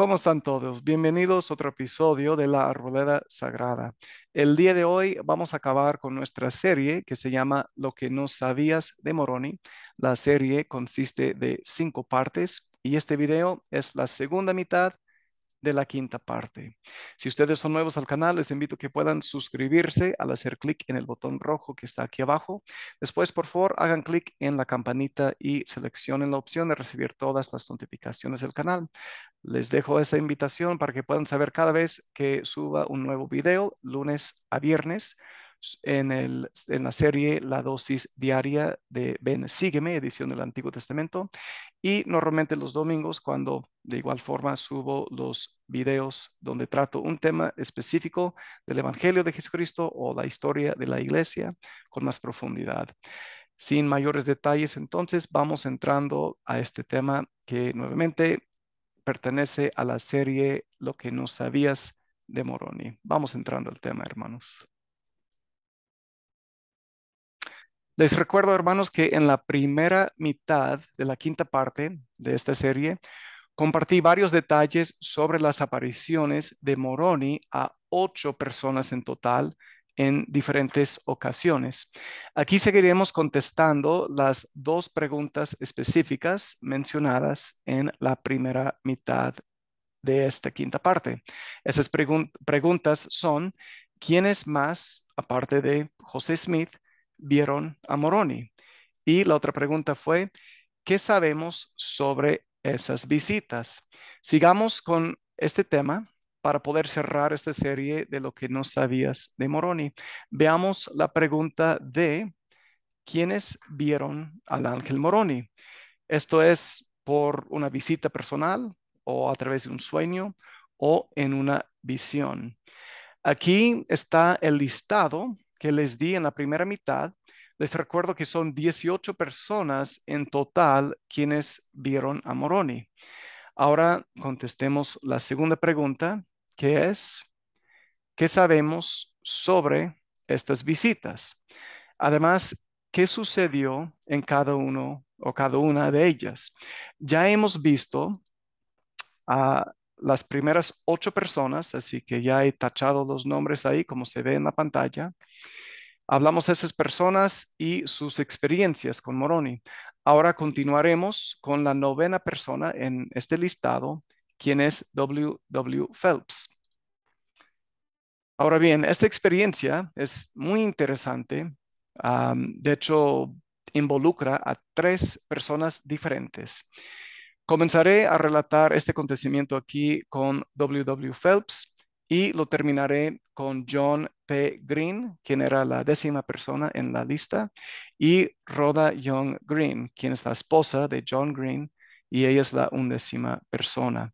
¿Cómo están todos? Bienvenidos a otro episodio de La Arboleda Sagrada. El día de hoy vamos a acabar con nuestra serie que se llama Lo que no sabías de Moroni. La serie consiste de cinco partes y este video es la segunda mitad de la quinta parte. Si ustedes son nuevos al canal, les invito que puedan suscribirse al hacer clic en el botón rojo que está aquí abajo. Después, por favor, hagan clic en la campanita y seleccionen la opción de recibir todas las notificaciones del canal. Les dejo esa invitación para que puedan saber cada vez que suba un nuevo video, lunes a viernes, en, la serie La dosis diaria de Ven, sígueme, edición del Antiguo Testamento. Y normalmente los domingos, cuando de igual forma subo los videos donde trato un tema específico del Evangelio de Jesucristo o la historia de la iglesia con más profundidad. Sin mayores detalles, entonces vamos entrando a este tema que nuevamente pertenece a la serie Lo que no sabías de Moroni. Vamos entrando al tema, hermanos. Les recuerdo, hermanos, que en la primera mitad de la quinta parte de esta serie, compartí varios detalles sobre las apariciones de Moroni a ocho personas en total en diferentes ocasiones. Aquí seguiremos contestando las dos preguntas específicas mencionadas en la primera mitad de esta quinta parte. Esas preguntas son, ¿quiénes más, aparte de José Smith, vieron a Moroni? Y la otra pregunta fue, ¿qué sabemos sobre esas visitas? Sigamos con este tema para poder cerrar esta serie de lo que no sabías de Moroni. Veamos la pregunta de quiénes vieron al ángel Moroni. Esto es por una visita personal o a través de un sueño o en una visión. Aquí está el listado que les di en la primera mitad. Les recuerdo que son 18 personas en total quienes vieron a Moroni. Ahora contestemos la segunda pregunta, que es, ¿qué sabemos sobre estas visitas? Además, ¿qué sucedió en cada uno o cada una de ellas? Ya hemos visto a las primeras ocho personas, así que ya he tachado los nombres ahí, como se ve en la pantalla. Hablamos de esas personas y sus experiencias con Moroni. Ahora continuaremos con la novena persona en este listado, quien es W.W. Phelps. Ahora bien, esta experiencia es muy interesante. de hecho, involucra a tres personas diferentes. Comenzaré a relatar este acontecimiento aquí con W.W. Phelps y lo terminaré con John P. Green, quien era la décima persona en la lista, y Rhoda Young Green, quien es la esposa de John Green, y ella es la undécima persona.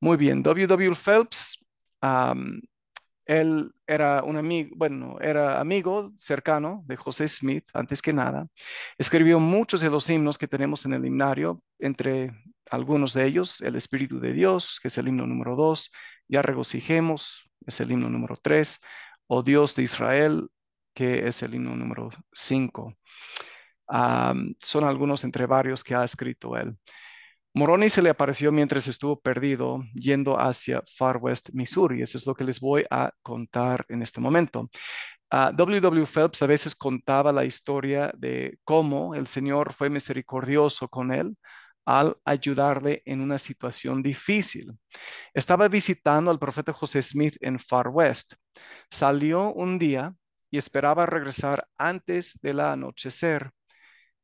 Muy bien, W.W. Phelps él era un amigo, bueno, era amigo cercano de José Smith, antes que nada. Escribió muchos de los himnos que tenemos en el himnario, entre algunos de ellos, El Espíritu de Dios, que es el himno número dos, Ya regocijemos, es el himno número tres, O Dios de Israel, que es el himno número cinco. Ah, son algunos entre varios que ha escrito él. Moroni se le apareció mientras estuvo perdido yendo hacia Far West, Missouri. Eso es lo que les voy a contar en este momento. W.W. Ah, Phelps a veces contaba la historia de cómo el Señor fue misericordioso con él al ayudarle en una situación difícil. Estaba visitando al profeta José Smith en Far West. Salió un día y esperaba regresar antes del anochecer.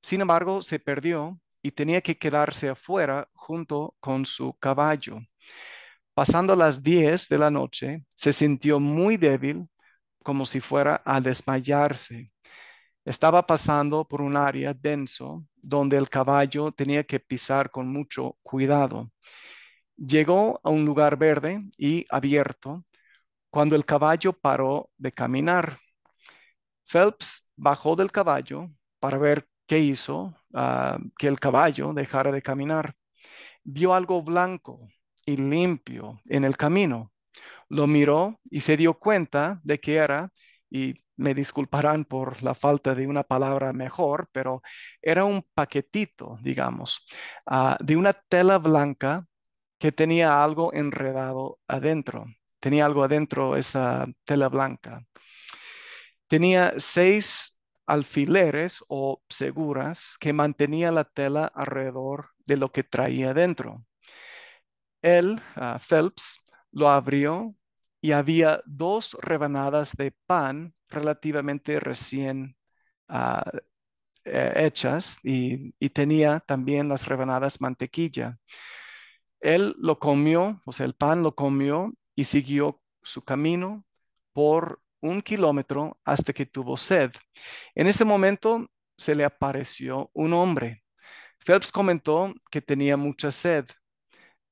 Sin embargo, se perdió y tenía que quedarse afuera junto con su caballo. Pasando las 10 de la noche, se sintió muy débil, como si fuera a desmayarse. Estaba pasando por un área denso donde el caballo tenía que pisar con mucho cuidado. Llegó a un lugar verde y abierto cuando el caballo paró de caminar. Phelps bajó del caballo para ver que hizo ah, que el caballo dejara de caminar. Vio algo blanco y limpio en el camino. Lo miró y se dio cuenta de que era, y me disculparán por la falta de una palabra mejor, pero era un paquetito, digamos, ah, de una tela blanca que tenía algo enredado adentro. Tenía algo adentro esa tela blanca. Tenía seis alfileres o seguras que mantenía la tela alrededor de lo que traía dentro. Él, ah, Phelps, lo abrió y había dos rebanadas de pan relativamente recién ah, eh, hechas y, y, tenía también las rebanadas mantequilla. Él lo comió, o sea, el pan lo comió y siguió su camino por un kilómetro hasta que tuvo sed. En ese momento se le apareció un hombre. Phelps comentó que tenía mucha sed.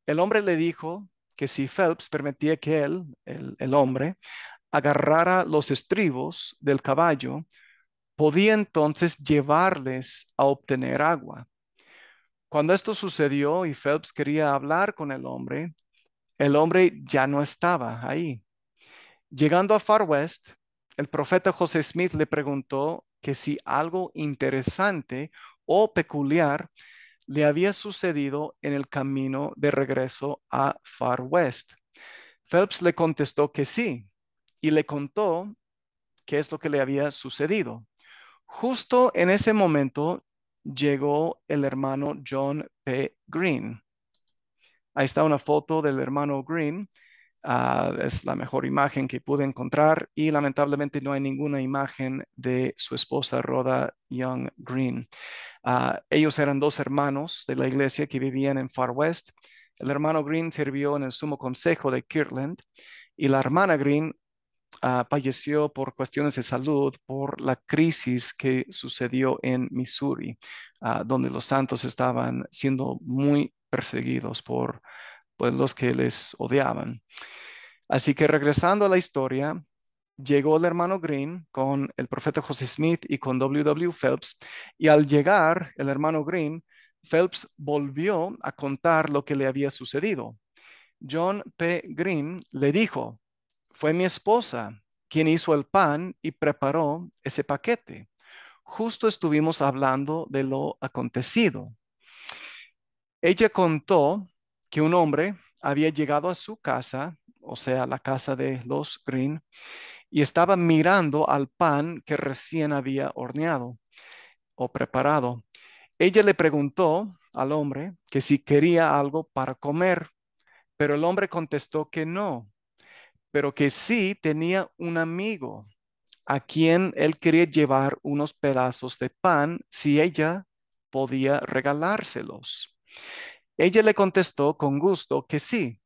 El hombre le dijo que si Phelps permitía que él, el, el hombre, agarrara los estribos del caballo, podía entonces llevarles a obtener agua. Cuando esto sucedió y Phelps quería hablar con el hombre, el hombre ya no estaba ahí. Llegando a Far West, el profeta José Smith le preguntó que si algo interesante o peculiar le había sucedido en el camino de regreso a Far West. Phelps le contestó que sí y le contó qué es lo que le había sucedido. Justo en ese momento llegó el hermano John P. Green. Ahí está una foto del hermano Green Ah, es la mejor imagen que pude encontrar y lamentablemente no hay ninguna imagen de su esposa Rhoda Young Green. Ah, ellos eran dos hermanos de la iglesia que vivían en Far West. El hermano Green sirvió en el sumo consejo de Kirtland y la hermana Green ah, falleció por cuestiones de salud por la crisis que sucedió en Missouri, donde los santos estaban siendo muy perseguidos por pues los que les odiaban. Así que regresando a la historia, llegó el hermano Green con el profeta José Smith y con W.W. Phelps, y al llegar el hermano Green, Phelps volvió a contar lo que le había sucedido. John P. Green le dijo, fue mi esposa quien hizo el pan y preparó ese paquete. Justo estuvimos hablando de lo acontecido. Ella contó que un hombre había llegado a su casa, o sea, la casa de los Green, y estaba mirando al pan que recién había horneado o preparado. Ella le preguntó al hombre que si quería algo para comer, pero el hombre contestó que no, pero que sí tenía un amigo a quien él quería llevar unos pedazos de pan si ella podía regalárselos. Ella le contestó con gusto que sí,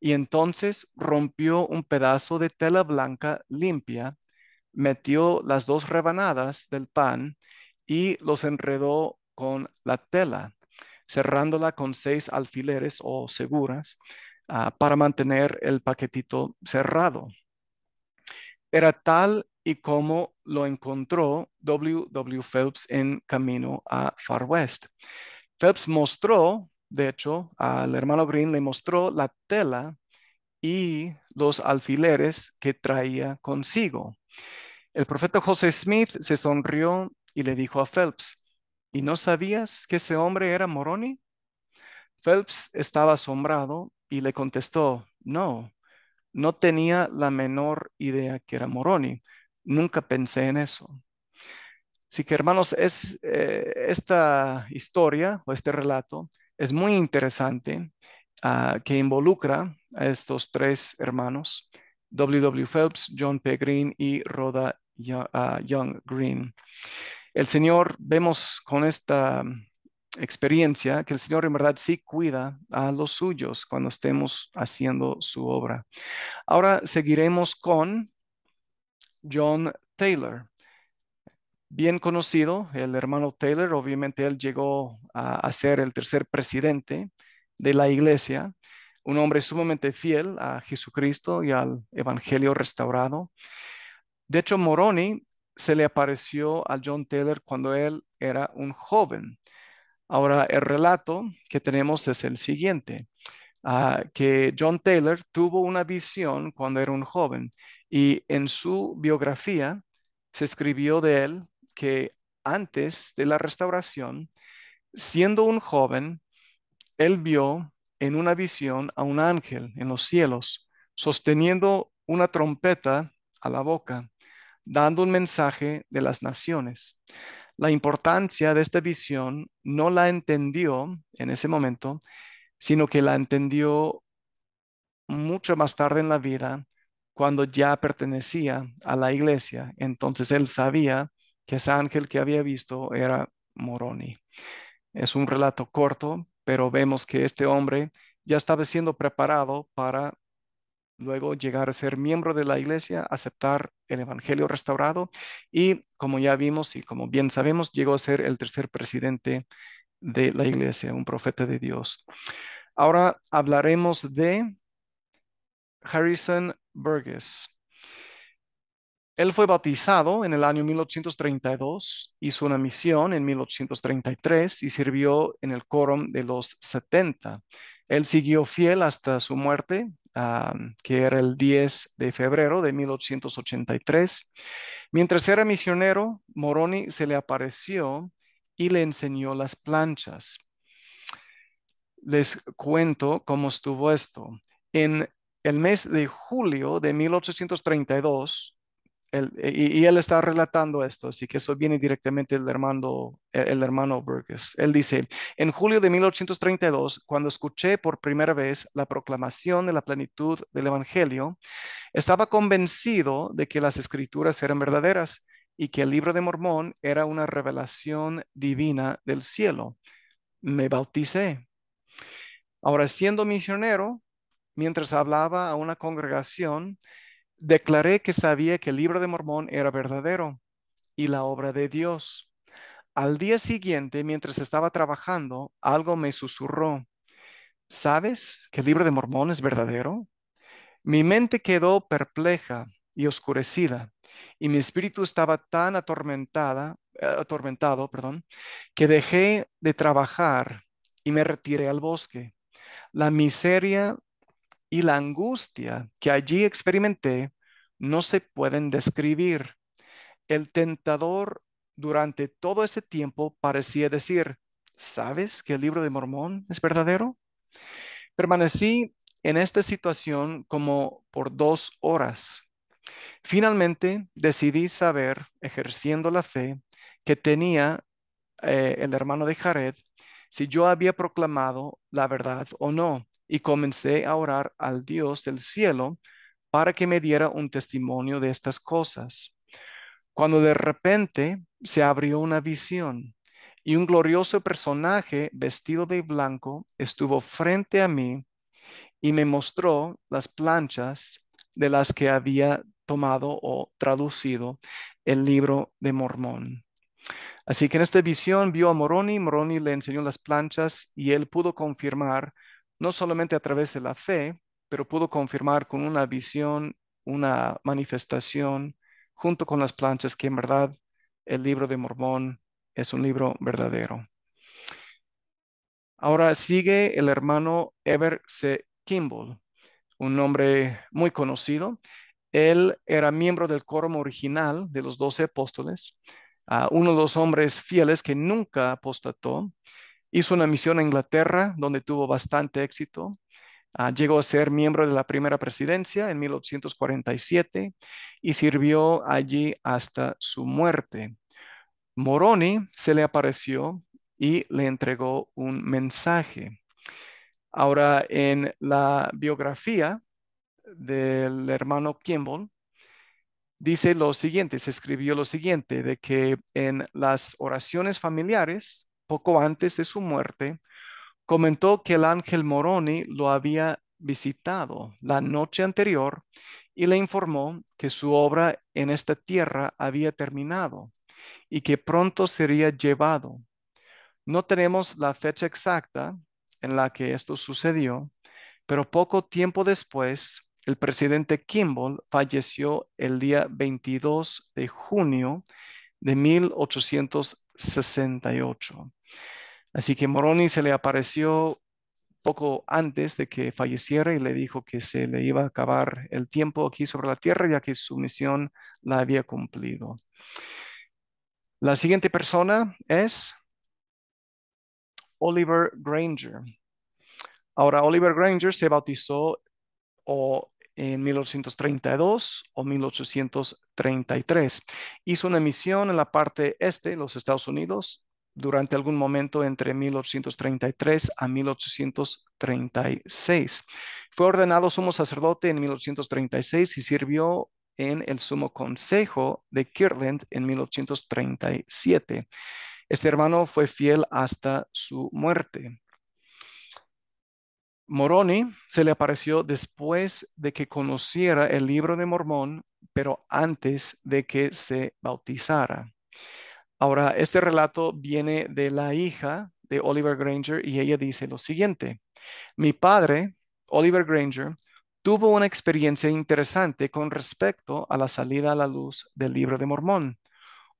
y entonces rompió un pedazo de tela blanca limpia, metió las dos rebanadas del pan y los enredó con la tela, cerrándola con seis alfileres o seguras ah, para mantener el paquetito cerrado. Era tal y como lo encontró W. W. Phelps en camino a Far West. Phelps mostró de hecho, al hermano Green le mostró la tela y los alfileres que traía consigo. El profeta José Smith se sonrió y le dijo a Phelps, ¿y no sabías que ese hombre era Moroni? Phelps estaba asombrado y le contestó, no, no tenía la menor idea que era Moroni, nunca pensé en eso. Así que hermanos, es, eh, esta historia o este relato es muy interesante ah, que involucra a estos tres hermanos, W.W. Phelps, John P. Green y Rhoda ah, Young Green. El Señor, vemos con esta experiencia que el Señor en verdad sí cuida a los suyos cuando estemos haciendo su obra. Ahora seguiremos con John Taylor bien conocido, el hermano Taylor, obviamente él llegó a, ser el tercer presidente de la iglesia, un hombre sumamente fiel a Jesucristo y al Evangelio restaurado. De hecho, Moroni se le apareció a John Taylor cuando él era un joven. Ahora, el relato que tenemos es el siguiente, ah, que John Taylor tuvo una visión cuando era un joven y en su biografía se escribió de él que antes de la restauración, siendo un joven, él vio en una visión a un ángel en los cielos, sosteniendo una trompeta a la boca, dando un mensaje de las naciones. La importancia de esta visión no la entendió en ese momento, sino que la entendió mucho más tarde en la vida, cuando ya pertenecía a la iglesia. Entonces él sabía que ese ángel que había visto era Moroni. Es un relato corto, pero vemos que este hombre ya estaba siendo preparado para luego llegar a ser miembro de la iglesia, aceptar el Evangelio restaurado y, como ya vimos y como bien sabemos, llegó a ser el tercer presidente de la iglesia, un profeta de Dios. Ahora hablaremos de Harrison Burgess. Él fue bautizado en el año 1832, hizo una misión en 1833 y sirvió en el quórum de los 70. Él siguió fiel hasta su muerte, que era el 10 de febrero de 1883. Mientras era misionero, Moroni se le apareció y le enseñó las planchas. Les cuento cómo estuvo esto. En el mes de julio de 1832, eh, y, él está relatando esto, así que eso viene directamente del hermano, e, el hermano Burgess. Él dice, en julio de 1832, cuando escuché por primera vez la proclamación de la plenitud del Evangelio, estaba convencido de que las escrituras eran verdaderas y que el libro de Mormón era una revelación divina del cielo. Me bauticé. Ahora, siendo misionero, mientras hablaba a una congregación, Declaré que sabía que el libro de Mormón era verdadero y la obra de Dios. Al día siguiente, mientras estaba trabajando, algo me susurró. ¿Sabes que el libro de Mormón es verdadero? Mi mente quedó perpleja y oscurecida, y mi espíritu estaba tan atormentada, eh, atormentado, perdón, que dejé de trabajar y me retiré al bosque. La miseria y la angustia que allí experimenté no se pueden describir. El tentador durante todo ese tiempo parecía decir, ¿sabes que el libro de Mormón es verdadero? Permanecí en esta situación como por dos horas. Finalmente decidí saber, ejerciendo la fe, que tenía eh, el hermano de Jared, si yo había proclamado la verdad o no y comencé a orar al Dios del cielo para que me diera un testimonio de estas cosas. Cuando de repente se abrió una visión y un glorioso personaje vestido de blanco estuvo frente a mí y me mostró las planchas de las que había tomado o traducido el libro de Mormón. Así que en esta visión vio a Moroni, Moroni le enseñó las planchas y él pudo confirmar no solamente a través de la fe, pero pudo confirmar con una visión, una manifestación, junto con las planchas, que en verdad el libro de Mormón es un libro verdadero. Ahora sigue el hermano Ever C. Kimball, un nombre muy conocido. Él era miembro del coro original de los doce apóstoles, uno de los hombres fieles que nunca apostató Hizo una misión a Inglaterra donde tuvo bastante éxito. Ah, llegó a ser miembro de la primera presidencia en 1847 y sirvió allí hasta su muerte. Moroni se le apareció y le entregó un mensaje. Ahora, en la biografía del hermano Kimball, dice lo siguiente, se escribió lo siguiente, de que en las oraciones familiares poco antes de su muerte, comentó que el ángel Moroni lo había visitado la noche anterior y le informó que su obra en esta tierra había terminado y que pronto sería llevado. No tenemos la fecha exacta en la que esto sucedió, pero poco tiempo después, el presidente Kimball falleció el día 22 de junio de 1800. 68. Así que Moroni se le apareció poco antes de que falleciera y le dijo que se le iba a acabar el tiempo aquí sobre la tierra ya que su misión la había cumplido. La siguiente persona es Oliver Granger. Ahora, Oliver Granger se bautizó o en 1832 o 1833. Hizo una misión en la parte este de los Estados Unidos durante algún momento entre 1833 a 1836. Fue ordenado sumo sacerdote en 1836 y sirvió en el sumo consejo de Kirtland en 1837. Este hermano fue fiel hasta su muerte. Moroni se le apareció después de que conociera el libro de Mormón, pero antes de que se bautizara. Ahora, este relato viene de la hija de Oliver Granger y ella dice lo siguiente. Mi padre, Oliver Granger, tuvo una experiencia interesante con respecto a la salida a la luz del libro de Mormón.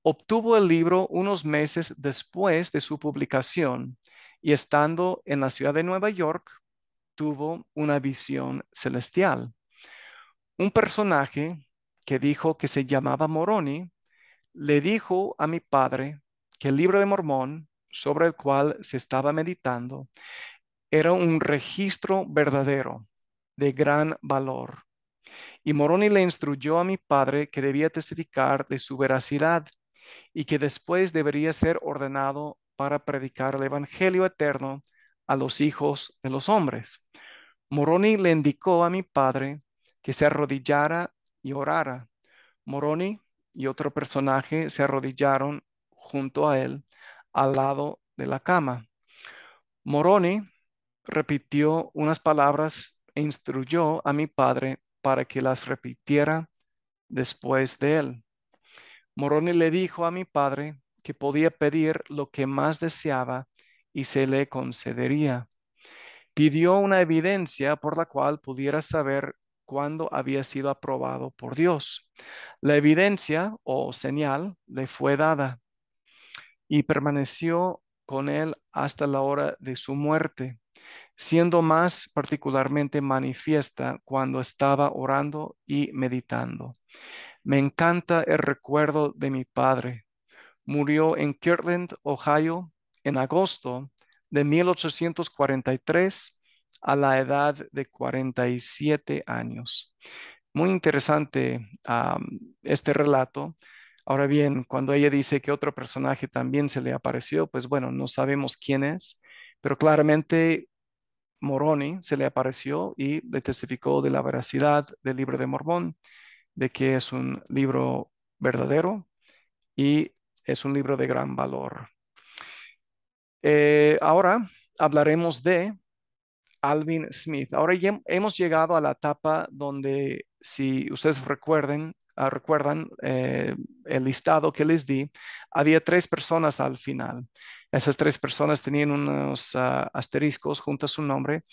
Obtuvo el libro unos meses después de su publicación y estando en la ciudad de Nueva York, tuvo una visión celestial. Un personaje que dijo que se llamaba Moroni le dijo a mi padre que el libro de Mormón, sobre el cual se estaba meditando, era un registro verdadero de gran valor. Y Moroni le instruyó a mi padre que debía testificar de su veracidad y que después debería ser ordenado para predicar el Evangelio eterno a los hijos de los hombres. Moroni le indicó a mi padre que se arrodillara y orara. Moroni y otro personaje se arrodillaron junto a él, al lado de la cama. Moroni repitió unas palabras e instruyó a mi padre para que las repitiera después de él. Moroni le dijo a mi padre que podía pedir lo que más deseaba y se le concedería pidió una evidencia por la cual pudiera saber cuándo había sido aprobado por Dios. La evidencia o señal le fue dada y permaneció con él hasta la hora de su muerte, siendo más particularmente manifiesta cuando estaba orando y meditando. Me encanta el recuerdo de mi padre. Murió en Kirtland, Ohio, en agosto de 1843 a la edad de 47 años. Muy interesante este relato. Ahora bien, cuando ella dice que otro personaje también se le apareció, pues bueno, no sabemos quién es, pero claramente Moroni se le apareció y le testificó de la veracidad del libro de Mormón, de que es un libro verdadero y es un libro de gran valor. Eh, ahora hablaremos de Alvin Smith. Ahora hemos llegado a la etapa donde, si ustedes recuerden, ah, recuerdan eh, el listado que les di, había tres personas al final. Esas tres personas tenían unos ah, asteriscos junto a su nombre,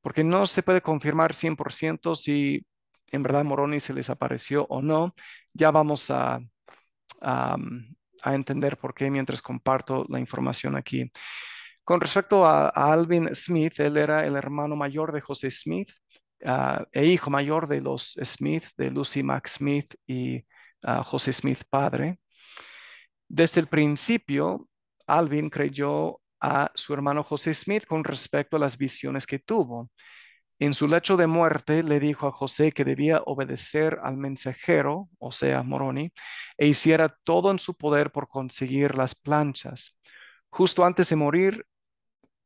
porque no se puede confirmar 100% si en verdad Moroni se les apareció o no. Ya vamos a a entender por qué mientras comparto la información aquí. Con respecto a, Alvin Smith, él era el hermano mayor de José Smith ah, e hijo mayor de los Smith, de Lucy Mac Smith y ah, José Smith padre. Desde el principio, Alvin creyó a su hermano José Smith con respecto a las visiones que tuvo. En su lecho de muerte le dijo a José que debía obedecer al mensajero, o sea, Moroni, e hiciera todo en su poder por conseguir las planchas. Justo antes de morir,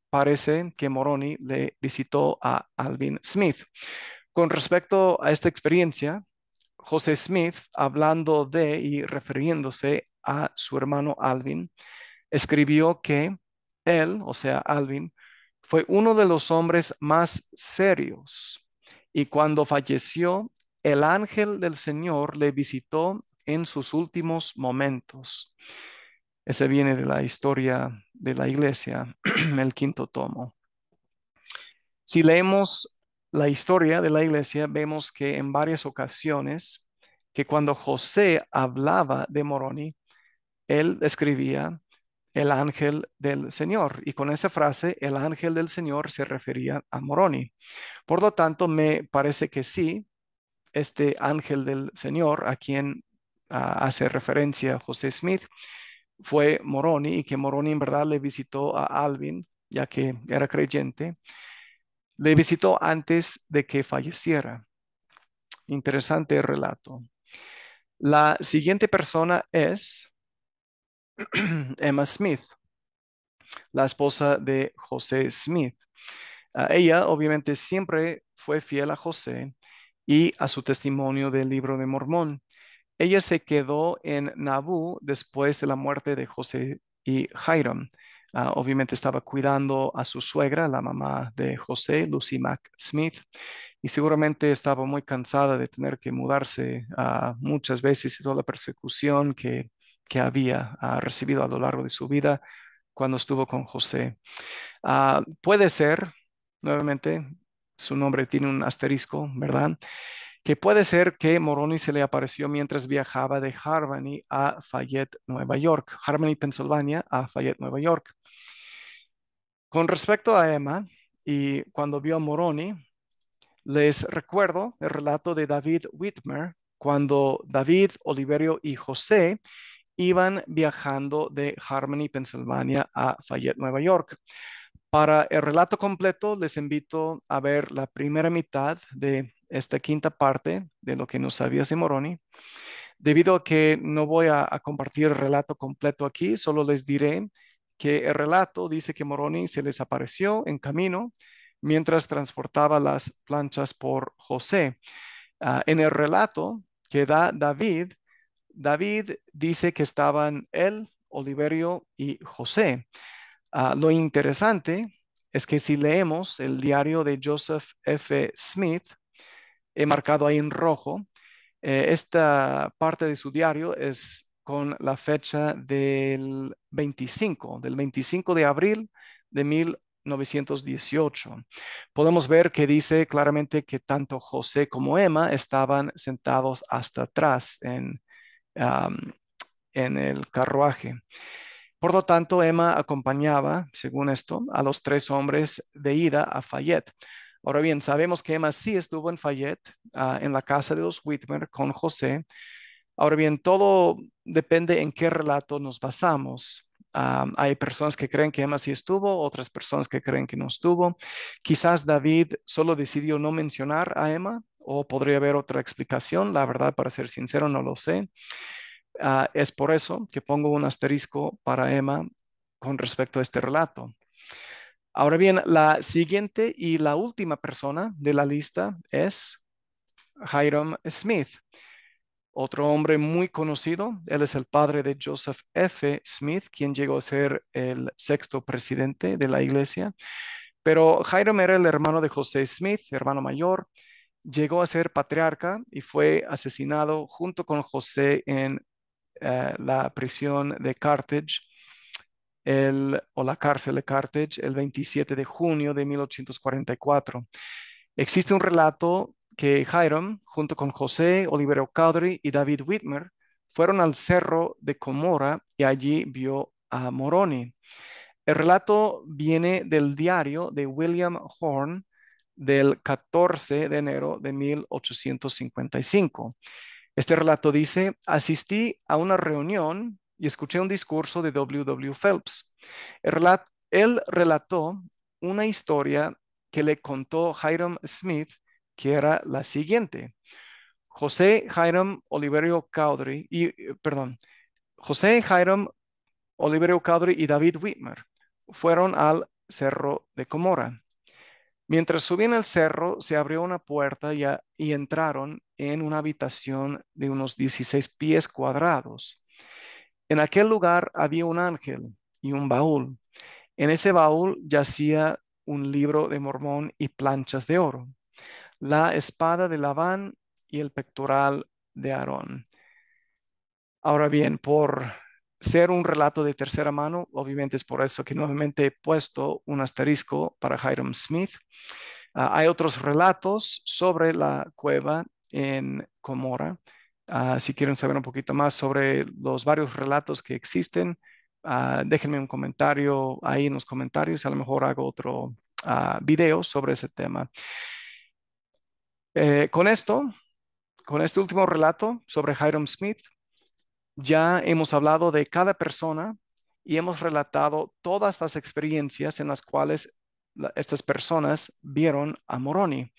parece que Moroni le visitó a Alvin Smith. Con respecto a esta experiencia, José Smith, hablando de y refiriéndose a su hermano Alvin, escribió que él, o sea, Alvin, fue uno de los hombres más serios y cuando falleció, el ángel del Señor le visitó en sus últimos momentos. Ese viene de la historia de la iglesia, en el quinto tomo. Si leemos la historia de la iglesia, vemos que en varias ocasiones que cuando José hablaba de Moroni, él escribía, el ángel del Señor. Y con esa frase, el ángel del Señor se refería a Moroni. Por lo tanto, me parece que sí, este ángel del Señor a quien hace referencia José Smith fue Moroni y que Moroni en verdad le visitó a Alvin, ya que era creyente, le visitó antes de que falleciera. Interesante relato. La siguiente persona es Emma Smith, la esposa de José Smith. ella obviamente siempre fue fiel a José y a su testimonio del libro de Mormón. Ella se quedó en Nabú después de la muerte de José y Hiram. Ah, obviamente estaba cuidando a su suegra, la mamá de José, Lucy Mac Smith, y seguramente estaba muy cansada de tener que mudarse ah, muchas veces y toda la persecución que que había ah, recibido a lo largo de su vida cuando estuvo con José. Ah, puede ser, nuevamente, su nombre tiene un asterisco, ¿verdad? Que puede ser que Moroni se le apareció mientras viajaba de Harmony a Fayette, Nueva York, Harmony, Pensilvania, a Fayette, Nueva York. Con respecto a Emma, y cuando vio a Moroni, les recuerdo el relato de David Whitmer, cuando David, Oliverio y José iban viajando de Harmony, Pensilvania a Fayette, Nueva York. Para el relato completo, les invito a ver la primera mitad de esta quinta parte de lo que nos de Moroni. Debido a que no voy a, compartir el relato completo aquí, solo les diré que el relato dice que Moroni se desapareció en camino mientras transportaba las planchas por José. Ah, en el relato que da David, David dice que estaban él, Oliverio y José. Ah, lo interesante es que si leemos el diario de Joseph F. Smith, he marcado ahí en rojo, eh, esta parte de su diario es con la fecha del 25, del 25 de abril de 1918. Podemos ver que dice claramente que tanto José como Emma estaban sentados hasta atrás en en el carruaje. Por lo tanto, Emma acompañaba, según esto, a los tres hombres de ida a Fayette. Ahora bien, sabemos que Emma sí estuvo en Fayette, ah, en la casa de los Whitmer con José. Ahora bien, todo depende en qué relato nos basamos. hay personas que creen que Emma sí estuvo, otras personas que creen que no estuvo. Quizás David solo decidió no mencionar a Emma o podría haber otra explicación. La verdad, para ser sincero, no lo sé. Ah, es por eso que pongo un asterisco para Emma con respecto a este relato. Ahora bien, la siguiente y la última persona de la lista es Hiram Smith, otro hombre muy conocido. Él es el padre de Joseph F. Smith, quien llegó a ser el sexto presidente de la iglesia. Pero Hiram era el hermano de José Smith, hermano mayor llegó a ser patriarca y fue asesinado junto con José en eh, la prisión de Carthage o la cárcel de Carthage el 27 de junio de 1844. Existe un relato que Hiram, junto con José, Olivero Cowdery y David Whitmer, fueron al cerro de Comora y allí vio a Moroni. El relato viene del diario de William Horn, del 14 de enero de 1855. Este relato dice, asistí a una reunión y escuché un discurso de W. W. Phelps. El él relató una historia que le contó Hiram Smith, que era la siguiente. José Hiram Oliverio Cowdery, y, eh, perdón, José Hiram Oliverio Cowdery y David Whitmer fueron al Cerro de Comora. Mientras subían el cerro, se abrió una puerta y, y entraron en una habitación de unos 16 pies cuadrados. En aquel lugar había un ángel y un baúl. En ese baúl yacía un libro de mormón y planchas de oro, la espada de Labán y el pectoral de Aarón. Ahora bien, por ser un relato de tercera mano, obviamente es por eso que nuevamente he puesto un asterisco para Hiram Smith. Ah, hay otros relatos sobre la cueva en Comora. Ah, si quieren saber un poquito más sobre los varios relatos que existen, ah, déjenme un comentario ahí en los comentarios. A lo mejor hago otro video sobre ese tema. Eh, con esto, con este último relato sobre Hiram Smith, ya hemos hablado de cada persona y hemos relatado todas las experiencias en las cuales estas personas vieron a Moroni.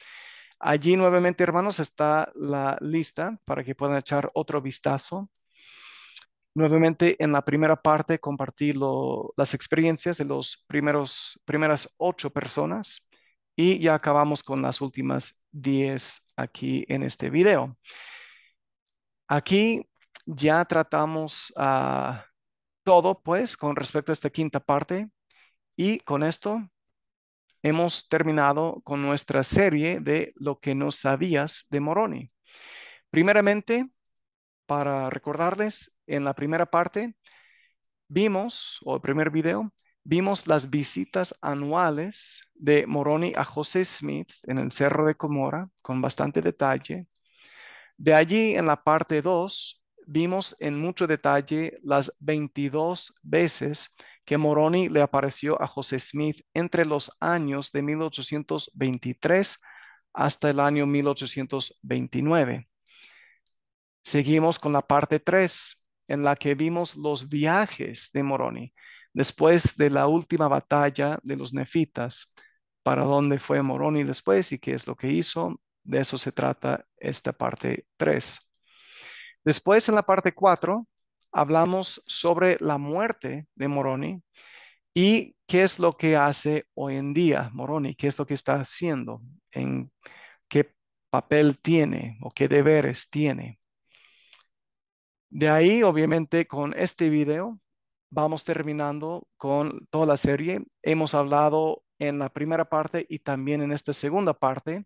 Allí nuevamente, hermanos, está la lista para que puedan echar otro vistazo. Nuevamente, en la primera parte compartí las experiencias de los primeros, primeras ocho personas y ya acabamos con las últimas diez aquí en este video. Aquí ya tratamos a ah, todo, pues, con respecto a esta quinta parte. Y con esto hemos terminado con nuestra serie de lo que no sabías de Moroni. Primeramente, para recordarles, en la primera parte vimos, o el primer video, vimos las visitas anuales de Moroni a José Smith en el Cerro de Comora con bastante detalle. De allí, en la parte 2, vimos en mucho detalle las 22 veces que Moroni le apareció a José Smith entre los años de 1823 hasta el año 1829. Seguimos con la parte 3, en la que vimos los viajes de Moroni después de la última batalla de los nefitas, para dónde fue Moroni después y qué es lo que hizo. De eso se trata esta parte 3. Después, en la parte 4, hablamos sobre la muerte de Moroni y qué es lo que hace hoy en día Moroni, qué es lo que está haciendo, en qué papel tiene o qué deberes tiene. De ahí, obviamente, con este video, vamos terminando con toda la serie. Hemos hablado en la primera parte y también en esta segunda parte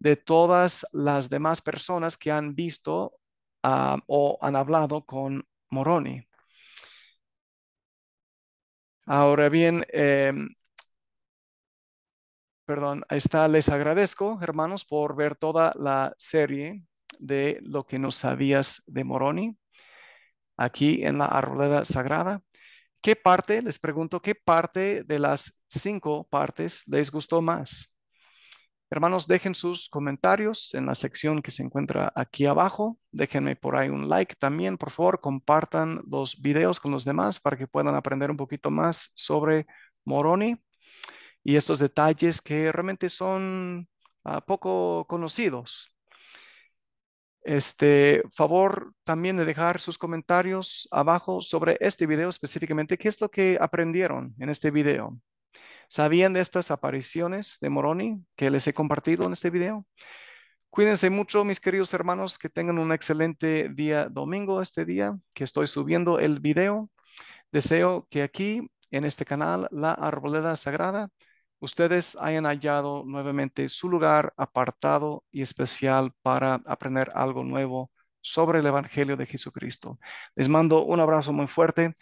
de todas las demás personas que han visto Ah, o han hablado con Moroni. Ahora bien, em, perdón, ahí está, les agradezco, hermanos, por ver toda la serie de lo que no sabías de Moroni aquí en la Arboleda Sagrada. ¿Qué parte, les pregunto, qué parte de las cinco partes les gustó más? Hermanos, dejen sus comentarios en la sección que se encuentra aquí abajo. Déjenme por ahí un like también, por favor. Compartan los videos con los demás para que puedan aprender un poquito más sobre Moroni y estos detalles que realmente son ah, poco conocidos. Este, favor también de dejar sus comentarios abajo sobre este video específicamente. ¿Qué es lo que aprendieron en este video? ¿Sabían de estas apariciones de Moroni que les he compartido en este video? Cuídense mucho, mis queridos hermanos, que tengan un excelente día domingo, este día que estoy subiendo el video. Deseo que aquí, en este canal, La Arboleda Sagrada, ustedes hayan hallado nuevamente su lugar apartado y especial para aprender algo nuevo sobre el Evangelio de Jesucristo. Les mando un abrazo muy fuerte.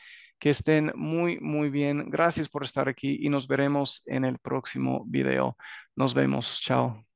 Que estén muy, muy bien. Gracias por estar aquí y nos veremos en el próximo video. Nos vemos. Chao.